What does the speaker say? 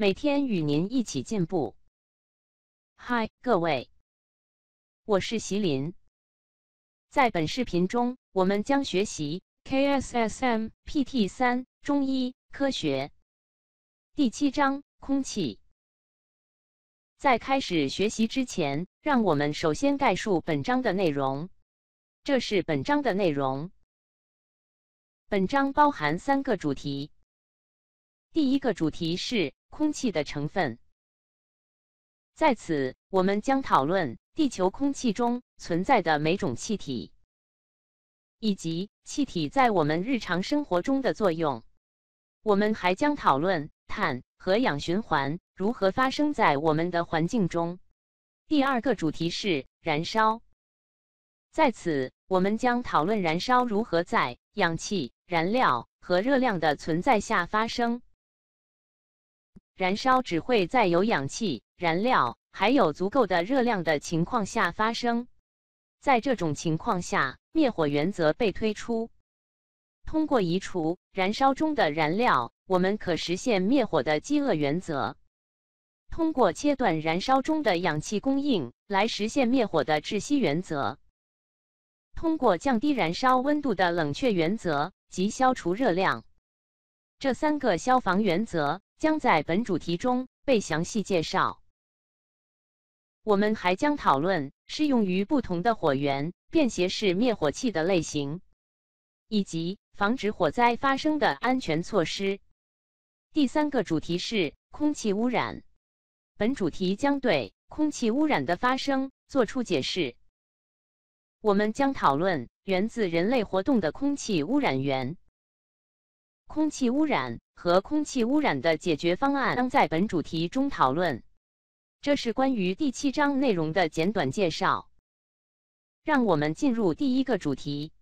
每天与您一起进步。嗨，各位，我是席林。在本视频中，我们将学习 KSSM PT 三中医科学第七章空气。在开始学习之前，让我们首先概述本章的内容。这是本章的内容。本章包含三个主题。第一个主题是。空气的成分。在此，我们将讨论地球空气中存在的每种气体，以及气体在我们日常生活中的作用。我们还将讨论碳和氧循环如何发生在我们的环境中。第二个主题是燃烧。在此，我们将讨论燃烧如何在氧气、燃料和热量的存在下发生。燃烧只会在有氧气、燃料还有足够的热量的情况下发生。在这种情况下，灭火原则被推出。通过移除燃烧中的燃料，我们可实现灭火的饥饿原则。通过切断燃烧中的氧气供应来实现灭火的窒息原则。通过降低燃烧温度的冷却原则及消除热量，这三个消防原则。将在本主题中被详细介绍。我们还将讨论适用于不同的火源便携式灭火器的类型，以及防止火灾发生的安全措施。第三个主题是空气污染。本主题将对空气污染的发生做出解释。我们将讨论源自人类活动的空气污染源。空气污染和空气污染的解决方案将在本主题中讨论。这是关于第七章内容的简短介绍。让我们进入第一个主题。